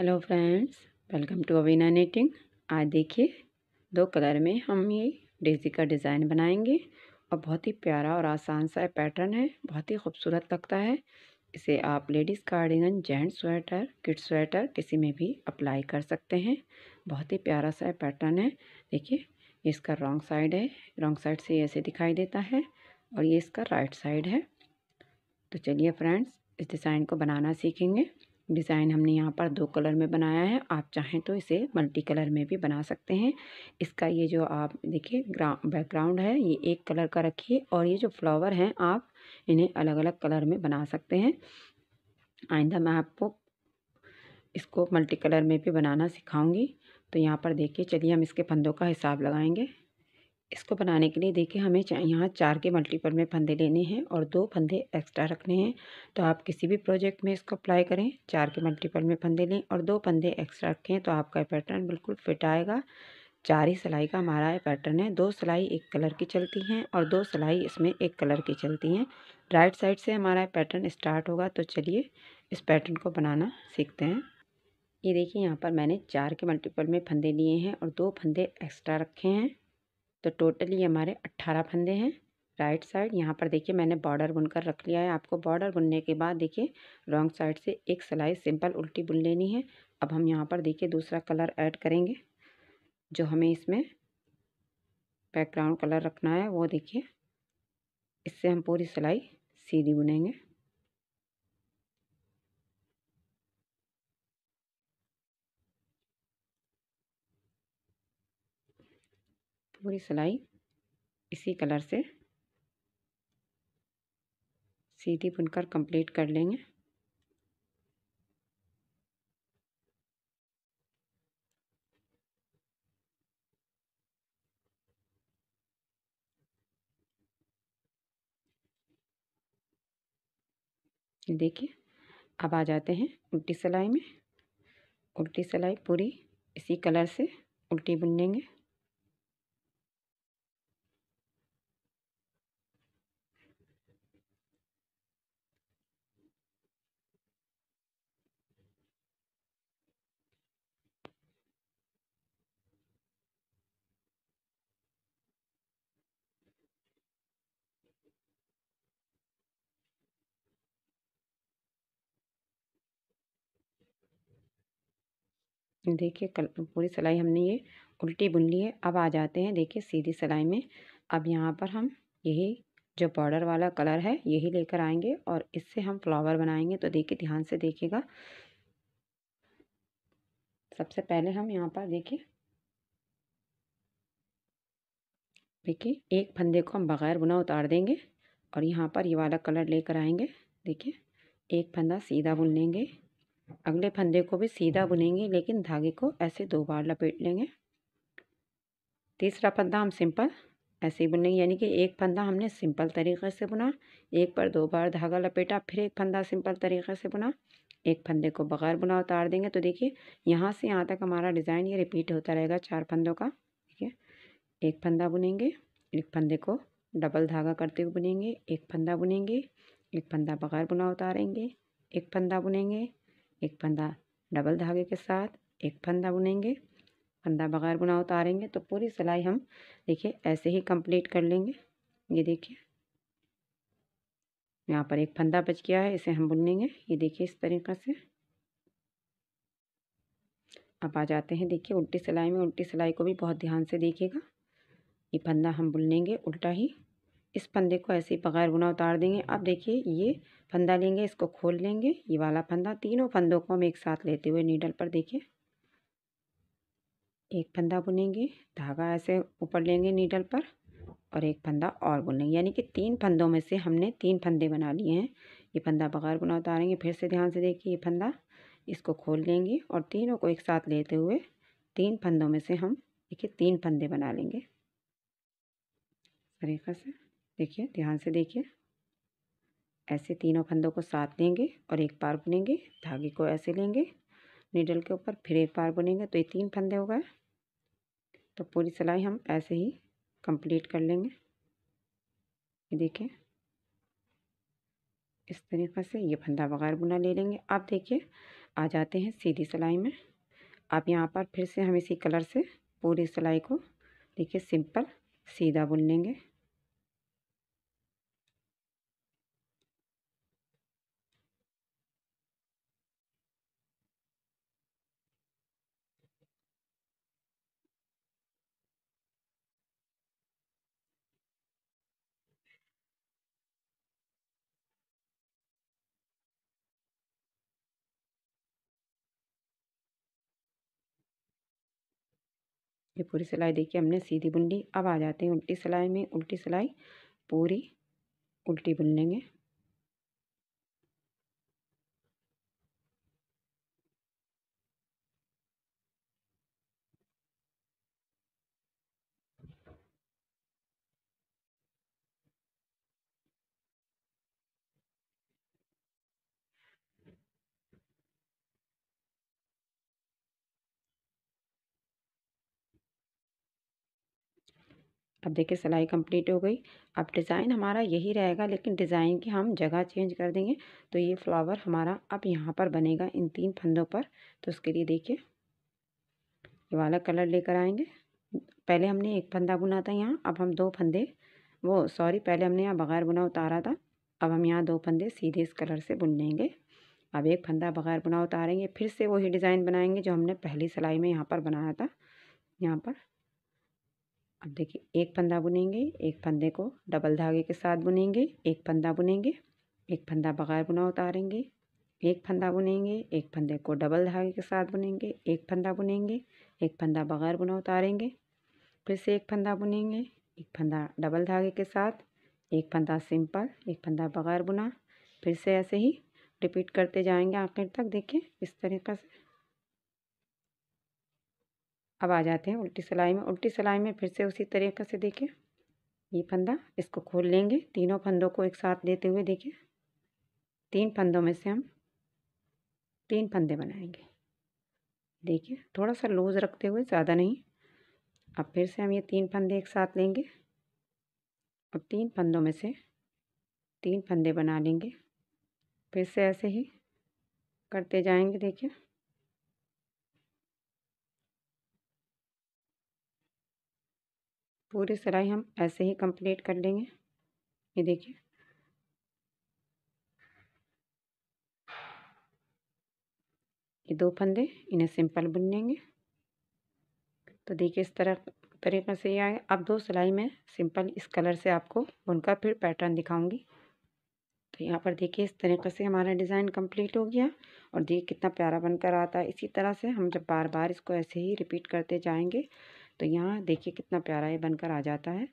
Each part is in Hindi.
hello friends welcome to Avina knitting आज देखिए दो कलर में हम ये डेज़ी का डिज़ाइन बनाएंगे और बहुत ही प्यारा और आसान सा पैटर्न है बहुत ही खूबसूरत लगता है इसे आप ladies cardigan gents sweater kid sweater किसी में भी अप्लाई कर सकते हैं बहुत ही प्यारा सा पैटर्न है देखिए इसका रॉन्ग साइड है रॉन्ग साइड से ऐसे दिखाई देता है और ये इसका राइट साइड है तो चलिए फ्रेंड्स इस डिज़ाइन को बनाना सीखेंगे डिज़ाइन हमने यहाँ पर दो कलर में बनाया है आप चाहें तो इसे मल्टी कलर में भी बना सकते हैं इसका ये जो आप देखिए बैकग्राउंड है ये एक कलर का रखिए और ये जो फ्लावर हैं आप इन्हें अलग अलग कलर में बना सकते हैं आइंदा मैं आपको इसको मल्टी कलर में भी बनाना सिखाऊंगी तो यहाँ पर देखिए चलिए हम इसके फंदों का हिसाब लगाएंगे इसको बनाने के लिए देखिए हमें यहाँ चार के मल्टीपल में फंदे लेने हैं और दो फंदे एक्स्ट्रा रखने हैं तो आप किसी भी प्रोजेक्ट में इसको अप्लाई करें चार के मल्टीपल में फंदे लें और दो फंदे एक्स्ट्रा रखें तो आपका पैटर्न बिल्कुल फिट आएगा चार ही सिलाई का हमारा पैटर्न है दो सिलाई एक कलर की चलती हैं और दो सिलाई इसमें एक कलर की चलती हैं राइट साइड से हमारा पैटर्न स्टार्ट होगा तो चलिए इस पैटर्न को बनाना सीखते हैं ये देखिए यहाँ पर मैंने चार के मल्टीपल में फंदे लिए हैं और दो फंदे एक्स्ट्रा रखे हैं तो टोटली हमारे अट्ठारह फंदे हैं राइट साइड यहाँ पर देखिए मैंने बॉर्डर बुनकर रख लिया है आपको बॉर्डर बुनने के बाद देखिए रॉन्ग साइड से एक सिलाई सिंपल उल्टी बुन लेनी है अब हम यहाँ पर देखिए दूसरा कलर ऐड करेंगे जो हमें इसमें बैकग्राउंड कलर रखना है वो देखिए इससे हम पूरी सिलाई सीधी बुनेंगे पूरी सिलाई इसी कलर से सीधी बुनकर कंप्लीट कर लेंगे देखिए अब आ जाते हैं उल्टी सिलाई में उल्टी सिलाई पूरी इसी कलर से उल्टी बुन लेंगे देखिए कल पूरी सिलाई हमने ये उल्टी बुन ली है अब आ जाते हैं देखिए सीधी सिलाई में अब यहाँ पर हम यही जो बॉर्डर वाला कलर है यही लेकर आएंगे और इससे हम फ्लावर बनाएंगे तो देखिए ध्यान से देखिएगा सबसे पहले हम यहाँ पर देखिए देखिए एक फंदे को हम बग़ैर बुना उतार देंगे और यहाँ पर ये वाला कलर लेकर आएंगे देखिए एक फंदा सीधा बुन लेंगे अगले फंदे को भी सीधा बुनेंगे लेकिन धागे को ऐसे दो बार लपेट लेंगे तीसरा फंदा हम सिंपल ऐसे ही बुनेंगे यानी कि एक फंदा हमने सिंपल तरीके से बुना एक पर दो बार धागा लपेटा फिर एक फंदा सिंपल तरीके से बुना एक फंदे को बगैर बुना उतार देंगे तो देखिए यहाँ से यहाँ तक हमारा डिज़ाइन ये रिपीट होता रहेगा चार फंदों का ठीक है एक फंदा बुनेंगे एक फंदे को डबल धागा करते हुए बुनेंगे एक फंदा बुनेंगे एक फंदा बगैर बुना उतारेंगे एक फंदा बुनेंगे एक फंदा डबल धागे के साथ एक फंदा बुनेंगे फंदा बगैर बुना उतारेंगे तो पूरी सिलाई हम देखिए ऐसे ही कंप्लीट कर लेंगे ये देखिए यहाँ पर एक फंदा बच गया है इसे हम बुन लेंगे ये देखिए इस तरीक़ा से अब आ जाते हैं देखिए उल्टी सिलाई में उल्टी सिलाई को भी बहुत ध्यान से देखिएगा ये फंदा हम बुन लेंगे उल्टा ही इस फंदे को ऐसे ही बगैर बुना उतार देंगे अब देखिए ये फंदा लेंगे इसको खोल लेंगे ये वाला फंदा तीनों फंदों को हम एक साथ लेते हुए नीडल पर देखिए एक फंदा बुनेंगे धागा ऐसे ऊपर लेंगे नीडल पर और एक फंदा और बुनेंगे यानी कि तीन फंदों में से हमने तीन फंदे बना लिए हैं ये फंदा बगैर बुना उतारेंगे फिर से ध्यान से देखिए ये फंदा इसको खोल लेंगे और तीनों को एक साथ लेते हुए तीन फंदों में से हम देखिए तीन फंदे बना लेंगे तरीका से देखिए ध्यान से देखिए ऐसे तीनों फंदों को साथ देंगे और एक पार बुनेंगे धागे को ऐसे लेंगे निडल के ऊपर फिर एक पार बुनेंगे तो ये तीन फंदे हो गए तो पूरी सिलाई हम ऐसे ही कंप्लीट कर लेंगे ये देखिए इस तरीक़े से ये फंदा बगैर बुना ले लेंगे आप देखिए आ जाते हैं सीधी सिलाई में आप यहाँ पर फिर से हम इसी कलर से पूरी सिलाई को देखिए सिंपल सीधा बुन लेंगे ये पूरी सिलाई देखिए हमने सीधी बुन ली अब आ जाते हैं उल्टी सिलाई में उल्टी सिलाई पूरी उल्टी बुन लेंगे अब देखिए सिलाई कंप्लीट हो गई अब डिज़ाइन हमारा यही रहेगा लेकिन डिज़ाइन की हम जगह चेंज कर देंगे तो ये फ्लावर हमारा अब यहाँ पर बनेगा इन तीन फंदों पर तो उसके लिए देखिए ये वाला कलर लेकर आएंगे पहले हमने एक फंदा बुना था यहाँ अब हम दो फंदे वो सॉरी पहले हमने यहाँ बगैर बुना उतारा था अब हम यहाँ दो फंदे सीधे इस कलर से बुन लेंगे अब एक फंदा बगैर बुना उतारेंगे फिर से वही डिज़ाइन बनाएंगे जो हमने पहली सिलाई में यहाँ पर बनाया था यहाँ पर अब देखिए एक फंदा बुनेंगे एक फंदे को डबल धागे के साथ बुनेंगे एक फंदा बुनेंगे एक फंदा बगैर बुना उतारेंगे एक फंदा बुनेंगे एक फंदे को डबल धागे के साथ बुनेंगे एक फंदा बुनेंगे एक फंदा बगैर बुना उतारेंगे फिर से एक फंदा बुनेंगे एक फंदा डबल धागे के साथ एक फंदा सिंपल एक फंदा बगैर बुना फिर से ऐसे ही रिपीट करते जाएंगे आखिर तक देखिए इस तरीक़े से अब आ जाते हैं उल्टी सिलाई में उल्टी सिलाई में फिर से उसी तरीके से देखिए ये फंदा इसको खोल लेंगे तीनों फंदों को एक साथ लेते हुए देखिए तीन फंदों में से हम तीन फंदे बनाएंगे देखिए थोड़ा सा लूज रखते हुए ज़्यादा नहीं अब फिर से हम ये तीन फंदे एक साथ लेंगे और तीन फंदों में से तीन फंदे बना लेंगे फिर से ऐसे ही करते जाएंगे देखिए पूरी सिलाई हम ऐसे ही कंप्लीट कर लेंगे ये देखिए ये दो फंदे इन्हें सिंपल बुन लेंगे तो देखिए इस तरह तरीके से ये आए अब दो सिलाई में सिंपल इस कलर से आपको बुनकर फिर पैटर्न दिखाऊंगी तो यहाँ पर देखिए इस तरीके से हमारा डिज़ाइन कंप्लीट हो गया और देखिए कितना प्यारा बनकर आता है इसी तरह से हम जब बार बार इसको ऐसे ही रिपीट करते जाएंगे तो यहाँ देखिए कितना प्यारा ये बनकर आ जाता है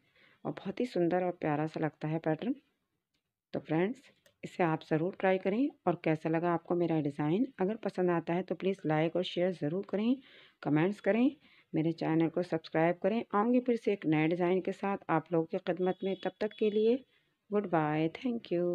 और बहुत ही सुंदर और प्यारा सा लगता है पैटर्न तो फ्रेंड्स इसे आप ज़रूर ट्राई करें और कैसा लगा आपको मेरा डिज़ाइन अगर पसंद आता है तो प्लीज़ लाइक और शेयर ज़रूर करें कमेंट्स करें मेरे चैनल को सब्सक्राइब करें आऊँगी फिर से एक नए डिज़ाइन के साथ आप लोगों की खिदमत में तब तक के लिए गुड बाय थैंक यू